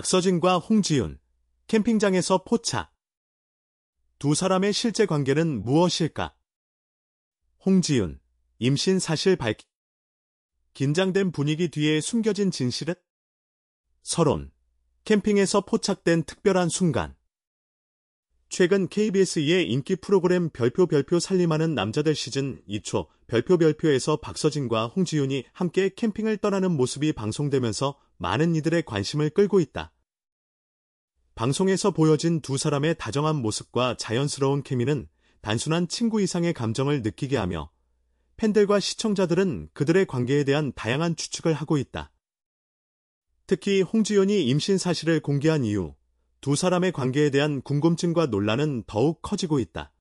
박서진과 홍지윤, 캠핑장에서 포착두 사람의 실제 관계는 무엇일까? 홍지윤, 임신 사실 밝히. 긴장된 분위기 뒤에 숨겨진 진실은? 서론, 캠핑에서 포착된 특별한 순간. 최근 KBS의 인기 프로그램 별표 별표 살림하는 남자들 시즌 2초 별표 별표에서 박서진과 홍지윤이 함께 캠핑을 떠나는 모습이 방송되면서 많은 이들의 관심을 끌고 있다. 방송에서 보여진 두 사람의 다정한 모습과 자연스러운 케미는 단순한 친구 이상의 감정을 느끼게 하며 팬들과 시청자들은 그들의 관계에 대한 다양한 추측을 하고 있다. 특히 홍지연이 임신 사실을 공개한 이후 두 사람의 관계에 대한 궁금증과 논란은 더욱 커지고 있다.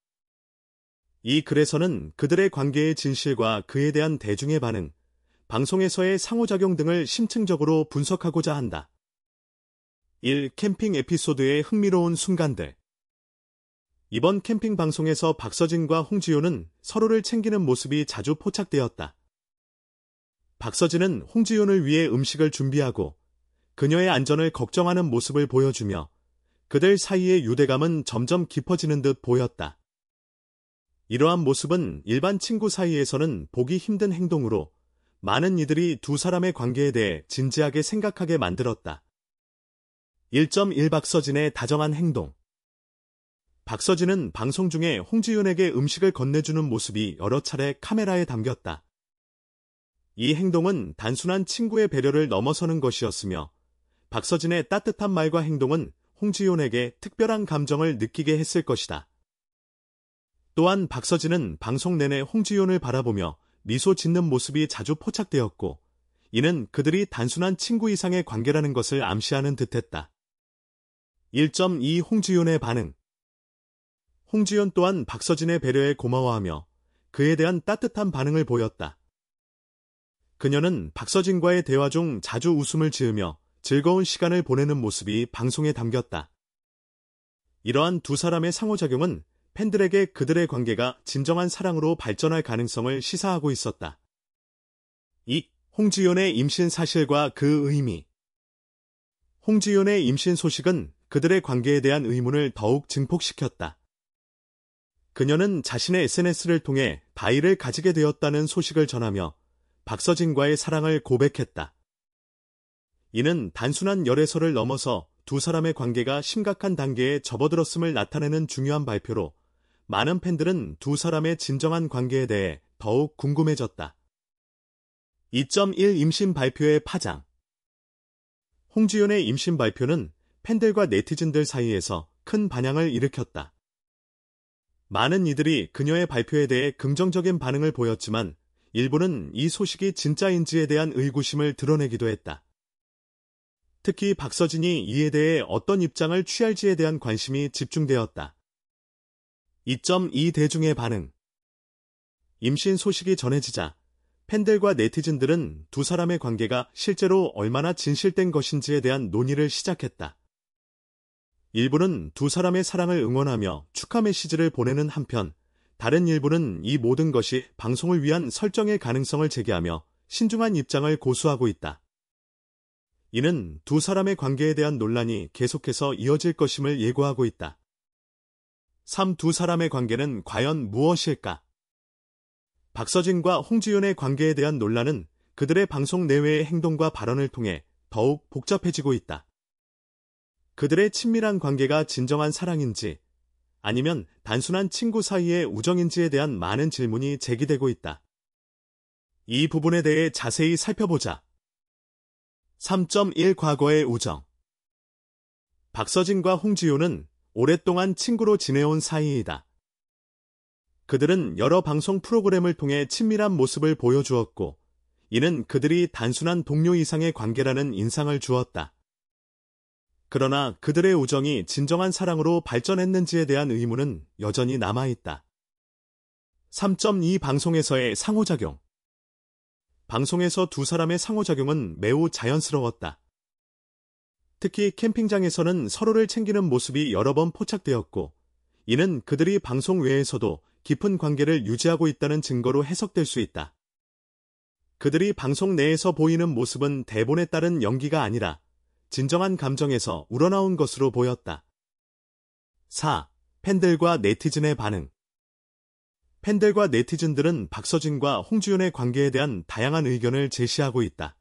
이 글에서는 그들의 관계의 진실과 그에 대한 대중의 반응, 방송에서의 상호작용 등을 심층적으로 분석하고자 한다. 1. 캠핑 에피소드의 흥미로운 순간들 이번 캠핑 방송에서 박서진과 홍지효는 서로를 챙기는 모습이 자주 포착되었다. 박서진은 홍지효을 위해 음식을 준비하고 그녀의 안전을 걱정하는 모습을 보여주며 그들 사이의 유대감은 점점 깊어지는 듯 보였다. 이러한 모습은 일반 친구 사이에서는 보기 힘든 행동으로 많은 이들이 두 사람의 관계에 대해 진지하게 생각하게 만들었다. 1.1 박서진의 다정한 행동 박서진은 방송 중에 홍지윤에게 음식을 건네주는 모습이 여러 차례 카메라에 담겼다. 이 행동은 단순한 친구의 배려를 넘어서는 것이었으며 박서진의 따뜻한 말과 행동은 홍지윤에게 특별한 감정을 느끼게 했을 것이다. 또한 박서진은 방송 내내 홍지윤을 바라보며 미소 짓는 모습이 자주 포착되었고 이는 그들이 단순한 친구 이상의 관계라는 것을 암시하는 듯했다. 1.2 홍지윤의 반응 홍지윤 또한 박서진의 배려에 고마워하며 그에 대한 따뜻한 반응을 보였다. 그녀는 박서진과의 대화 중 자주 웃음을 지으며 즐거운 시간을 보내는 모습이 방송에 담겼다. 이러한 두 사람의 상호작용은 팬들에게 그들의 관계가 진정한 사랑으로 발전할 가능성을 시사하고 있었다. 2. 홍지윤의 임신 사실과 그 의미 홍지윤의 임신 소식은 그들의 관계에 대한 의문을 더욱 증폭시켰다. 그녀는 자신의 SNS를 통해 바이를 가지게 되었다는 소식을 전하며 박서진과의 사랑을 고백했다. 이는 단순한 열애설을 넘어서 두 사람의 관계가 심각한 단계에 접어들었음을 나타내는 중요한 발표로 많은 팬들은 두 사람의 진정한 관계에 대해 더욱 궁금해졌다. 2.1 임신 발표의 파장 홍지윤의 임신 발표는 팬들과 네티즌들 사이에서 큰 반향을 일으켰다. 많은 이들이 그녀의 발표에 대해 긍정적인 반응을 보였지만 일부는 이 소식이 진짜인지에 대한 의구심을 드러내기도 했다. 특히 박서진이 이에 대해 어떤 입장을 취할지에 대한 관심이 집중되었다. 2.2 대중의 반응 임신 소식이 전해지자 팬들과 네티즌들은 두 사람의 관계가 실제로 얼마나 진실된 것인지에 대한 논의를 시작했다. 일부는 두 사람의 사랑을 응원하며 축하 메시지를 보내는 한편 다른 일부는 이 모든 것이 방송을 위한 설정의 가능성을 제기하며 신중한 입장을 고수하고 있다. 이는 두 사람의 관계에 대한 논란이 계속해서 이어질 것임을 예고하고 있다. 3. 두 사람의 관계는 과연 무엇일까? 박서진과 홍지윤의 관계에 대한 논란은 그들의 방송 내외의 행동과 발언을 통해 더욱 복잡해지고 있다. 그들의 친밀한 관계가 진정한 사랑인지 아니면 단순한 친구 사이의 우정인지에 대한 많은 질문이 제기되고 있다. 이 부분에 대해 자세히 살펴보자. 3.1 과거의 우정 박서진과 홍지윤은 오랫동안 친구로 지내온 사이이다. 그들은 여러 방송 프로그램을 통해 친밀한 모습을 보여주었고, 이는 그들이 단순한 동료 이상의 관계라는 인상을 주었다. 그러나 그들의 우정이 진정한 사랑으로 발전했는지에 대한 의문은 여전히 남아있다. 3.2 방송에서의 상호작용 방송에서 두 사람의 상호작용은 매우 자연스러웠다. 특히 캠핑장에서는 서로를 챙기는 모습이 여러 번 포착되었고 이는 그들이 방송 외에서도 깊은 관계를 유지하고 있다는 증거로 해석될 수 있다. 그들이 방송 내에서 보이는 모습은 대본에 따른 연기가 아니라 진정한 감정에서 우러나온 것으로 보였다. 4. 팬들과 네티즌의 반응 팬들과 네티즌들은 박서진과 홍주윤의 관계에 대한 다양한 의견을 제시하고 있다.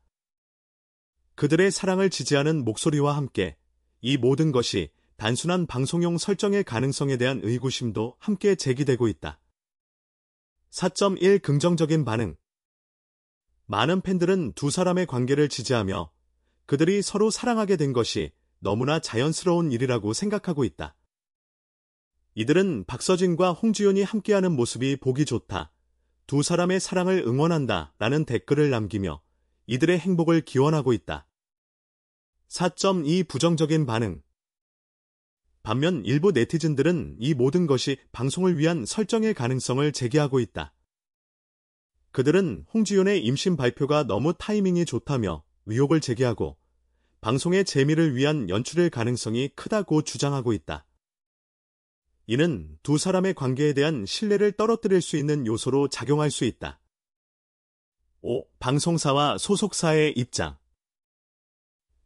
그들의 사랑을 지지하는 목소리와 함께 이 모든 것이 단순한 방송용 설정의 가능성에 대한 의구심도 함께 제기되고 있다. 4.1 긍정적인 반응 많은 팬들은 두 사람의 관계를 지지하며 그들이 서로 사랑하게 된 것이 너무나 자연스러운 일이라고 생각하고 있다. 이들은 박서진과 홍지윤이 함께하는 모습이 보기 좋다. 두 사람의 사랑을 응원한다. 라는 댓글을 남기며 이들의 행복을 기원하고 있다. 4.2 부정적인 반응 반면 일부 네티즌들은 이 모든 것이 방송을 위한 설정의 가능성을 제기하고 있다. 그들은 홍지윤의 임신 발표가 너무 타이밍이 좋다며 의혹을 제기하고 방송의 재미를 위한 연출일 가능성이 크다고 주장하고 있다. 이는 두 사람의 관계에 대한 신뢰를 떨어뜨릴 수 있는 요소로 작용할 수 있다. 방송사와 소속사의 입장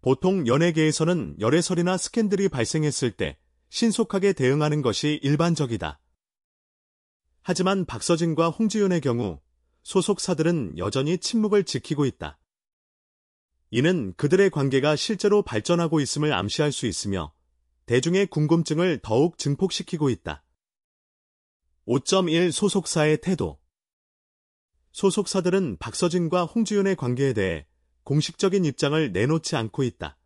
보통 연예계에서는 열애설이나 스캔들이 발생했을 때 신속하게 대응하는 것이 일반적이다. 하지만 박서진과 홍지윤의 경우 소속사들은 여전히 침묵을 지키고 있다. 이는 그들의 관계가 실제로 발전하고 있음을 암시할 수 있으며 대중의 궁금증을 더욱 증폭시키고 있다. 5.1 소속사의 태도 소속사들은 박서진과 홍지윤의 관계에 대해 공식적인 입장을 내놓지 않고 있다.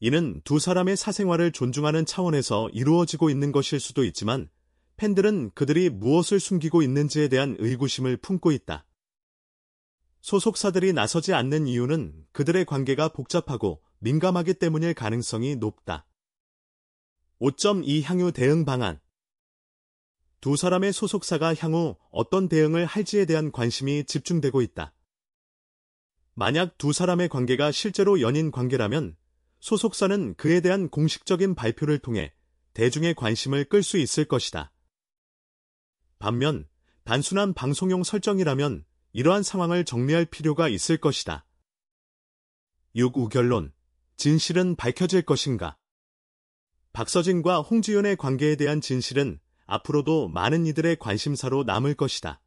이는 두 사람의 사생활을 존중하는 차원에서 이루어지고 있는 것일 수도 있지만 팬들은 그들이 무엇을 숨기고 있는지에 대한 의구심을 품고 있다. 소속사들이 나서지 않는 이유는 그들의 관계가 복잡하고 민감하기 때문일 가능성이 높다. 5.2 향유 대응 방안 두 사람의 소속사가 향후 어떤 대응을 할지에 대한 관심이 집중되고 있다. 만약 두 사람의 관계가 실제로 연인 관계라면 소속사는 그에 대한 공식적인 발표를 통해 대중의 관심을 끌 수 있을 것이다. 반면 단순한 방송용 설정이라면 이러한 상황을 정리할 필요가 있을 것이다. 6. 우결론 진실은 밝혀질 것인가? 박서진과 홍지윤의 관계에 대한 진실은 앞으로도 많은 이들의 관심사로 남을 것이다.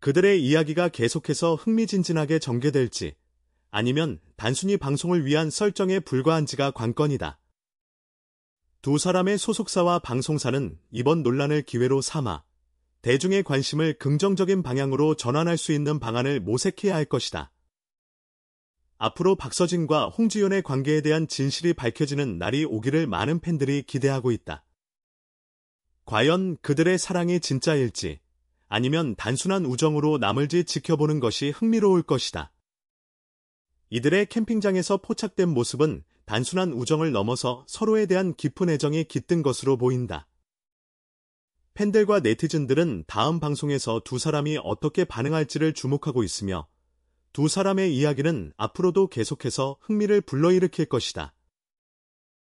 그들의 이야기가 계속해서 흥미진진하게 전개될지 아니면 단순히 방송을 위한 설정에 불과한지가 관건이다. 두 사람의 소속사와 방송사는 이번 논란을 기회로 삼아 대중의 관심을 긍정적인 방향으로 전환할 수 있는 방안을 모색해야 할 것이다. 앞으로 박서진과 홍지윤의 관계에 대한 진실이 밝혀지는 날이 오기를 많은 팬들이 기대하고 있다. 과연 그들의 사랑이 진짜일지 아니면 단순한 우정으로 남을지 지켜보는 것이 흥미로울 것이다. 이들의 캠핑장에서 포착된 모습은 단순한 우정을 넘어서 서로에 대한 깊은 애정이 깃든 것으로 보인다. 팬들과 네티즌들은 다음 방송에서 두 사람이 어떻게 반응할지를 주목하고 있으며 두 사람의 이야기는 앞으로도 계속해서 흥미를 불러일으킬 것이다.